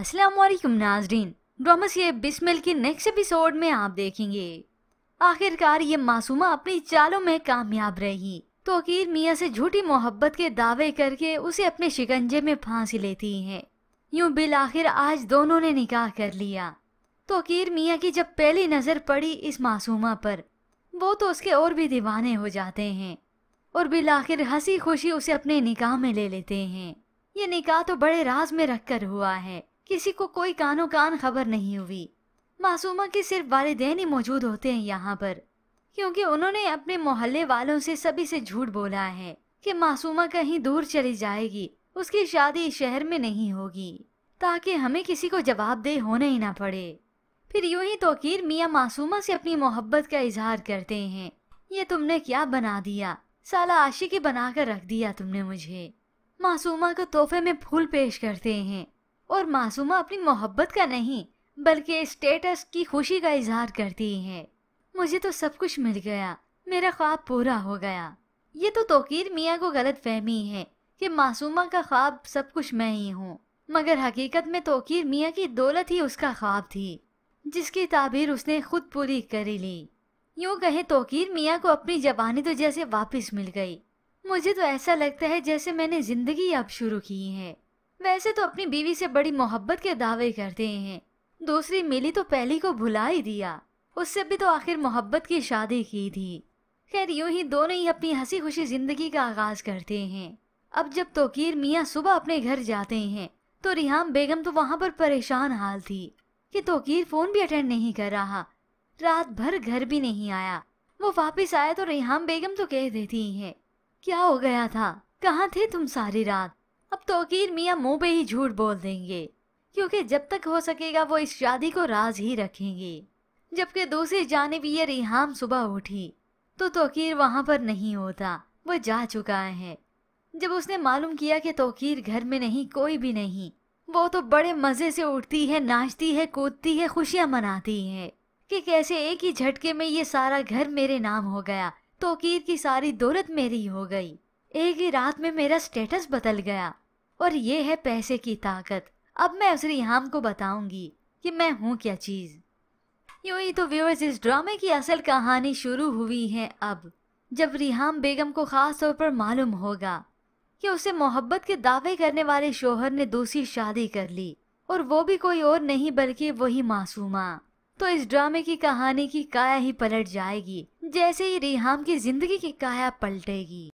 असलम नाजरीन ड्रामा ये बिस्मिल की नेक्स्ट एपिसोड में आप देखेंगे आखिरकार ये मासूमा अपनी चालों में कामयाब रही तो अकीर मियाँ से झूठी मोहब्बत के दावे करके उसे अपने शिकंजे में फांसी लेती है यूं बिल आखिर आज दोनों ने निकाह कर लिया तो अकीर मियाँ की जब पहली नज़र पड़ी इस मासूमा पर वो तो उसके और भी दीवाने हो जाते हैं और बिल आखिर हंसी खुशी उसे अपने निकाह में ले लेते हैं ये निकाह तो बड़े राज में रख कर हुआ है किसी को कोई कानो कान खबर नहीं हुई मासूमा के सिर्फ वालदेन ही मौजूद होते हैं यहाँ पर क्योंकि उन्होंने अपने मोहल्ले वालों से सभी से झूठ बोला है कि मासूमा कहीं दूर चली जाएगी उसकी शादी शहर में नहीं होगी ताकि हमें किसी को जवाबदेह होना ही ना पड़े फिर यूं ही तोकीर मियाँ मासूमा से अपनी मोहब्बत का इजहार करते हैं ये तुमने क्या बना दिया साला आशिकी बनाकर रख दिया तुमने मुझे मासूमा को तोहफे में फूल पेश करते हैं और मासूमा अपनी मोहब्बत का नहीं बल्कि स्टेटस की खुशी का इजहार करती है मुझे तो सब कुछ मिल गया मेरा ख्वाब पूरा हो गया ये तो तोकीर मियाँ को गलत फहमी है कि मासूमा का ख्वाब सब कुछ मैं ही हूँ मगर हकीकत में तोकीर मियाँ की दौलत ही उसका ख्वाब थी जिसकी ताबीर उसने खुद पूरी कर ली यूँ कहे तोकीर मियाँ को अपनी जबानी तो जैसे वापस मिल गई मुझे तो ऐसा लगता है जैसे मैंने ज़िंदगी अब शुरू की है वैसे तो अपनी बीवी से बड़ी मोहब्बत के दावे करते हैं दूसरी मिली तो पहली को भुला ही दिया उससे भी तो आखिर मोहब्बत की शादी की थी खैर यूं ही दोनों ही अपनी हंसी खुशी जिंदगी का आगाज करते हैं अब जब तोकीर मियाँ सुबह अपने घर जाते हैं तो रिहाम बेगम तो वहाँ पर परेशान हाल थी कि तोकीर फोन भी अटेंड नहीं कर रहा रात भर घर भी नहीं आया वो वापस आया तो रेहाम बेगम तो कह देती हैं क्या हो गया था कहाँ थे तुम सारी रात अब तो अकीर मियाँ मुंह पे ही झूठ बोल देंगे क्योंकि जब तक हो सकेगा वो इस शादी को राज ही रखेंगे जबकि दूसरी जानब ये रिहाम सुबह उठी तो तोकीर वहाँ पर नहीं होता वो जा चुका है जब उसने मालूम किया कि तोकीर घर में नहीं कोई भी नहीं वो तो बड़े मज़े से उठती है नाचती है कूदती है खुशियाँ मनाती है कि कैसे एक ही झटके में ये सारा घर मेरे नाम हो गया तोकीर की सारी दौलत मेरी हो गई एक ही रात में मेरा स्टेटस बदल गया और ये है पैसे की ताकत अब मैं उस रिहाम को बताऊंगी कि मैं हूँ क्या चीज़ यूं ही तो व्यूअर्स इस ड्रामे की असल कहानी शुरू हुई है अब जब रिहाम बेगम को ख़ास तौर पर मालूम होगा कि उसे मोहब्बत के दावे करने वाले शोहर ने दूसरी शादी कर ली और वो भी कोई और नहीं बल्कि वही मासूमा तो इस ड्रामे की कहानी की काया ही पलट जाएगी जैसे ही रिहाम की जिंदगी की काया पलटेगी